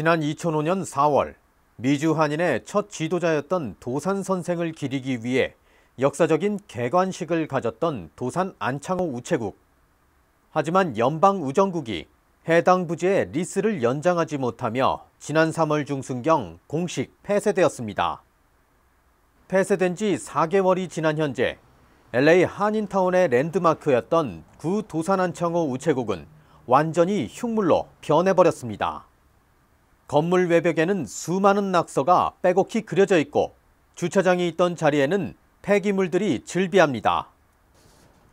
지난 2005년 4월 미주 한인의 첫 지도자였던 도산 선생을 기리기 위해 역사적인 개관식을 가졌던 도산 안창호 우체국. 하지만 연방 우정국이 해당 부지의 리스를 연장하지 못하며 지난 3월 중순경 공식 폐쇄되었습니다. 폐쇄된 지 4개월이 지난 현재 LA 한인타운의 랜드마크였던 구 도산 안창호 우체국은 완전히 흉물로 변해버렸습니다. 건물 외벽에는 수많은 낙서가 빼곡히 그려져 있고 주차장이 있던 자리에는 폐기물들이 즐비합니다.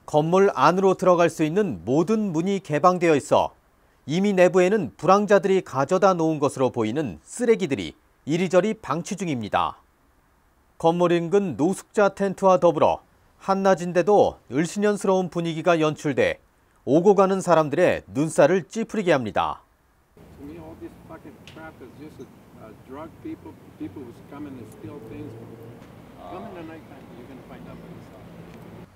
건물 안으로 들어갈 수 있는 모든 문이 개방되어 있어 이미 내부에는 불황자들이 가져다 놓은 것으로 보이는 쓰레기들이 이리저리 방치 중입니다. 건물 인근 노숙자 텐트와 더불어 한낮인데도 을신연스러운 분위기가 연출돼 오고 가는 사람들의 눈살을 찌푸리게 합니다. all this fucking crap is just a, uh, drug people, people who's coming and steal things. Come in the nighttime, you're gonna find out by yourself.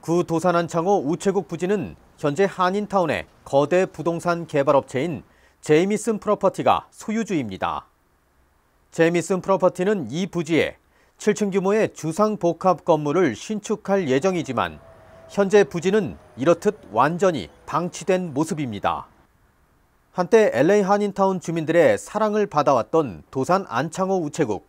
구 도산한 창호 우체국 부지는 현재 한인타운의 거대 부동산 개발업체인 제이미슨 프로퍼티가 소유주입니다. 제이미슨 프로퍼티는 이 부지에 7층 규모의 주상복합 건물을 신축할 예정이지만 현재 부지는 이렇듯 완전히 방치된 모습입니다. 한때 LA 한인타운 주민들의 사랑을 받아왔던 도산 안창호 우체국.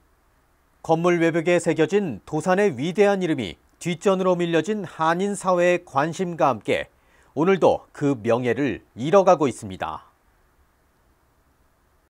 건물 외벽에 새겨진 도산의 위대한 이름이 뒷전으로 밀려진 한인 사회의 관심과 함께 오늘도 그 명예를 잃어가고 있습니다.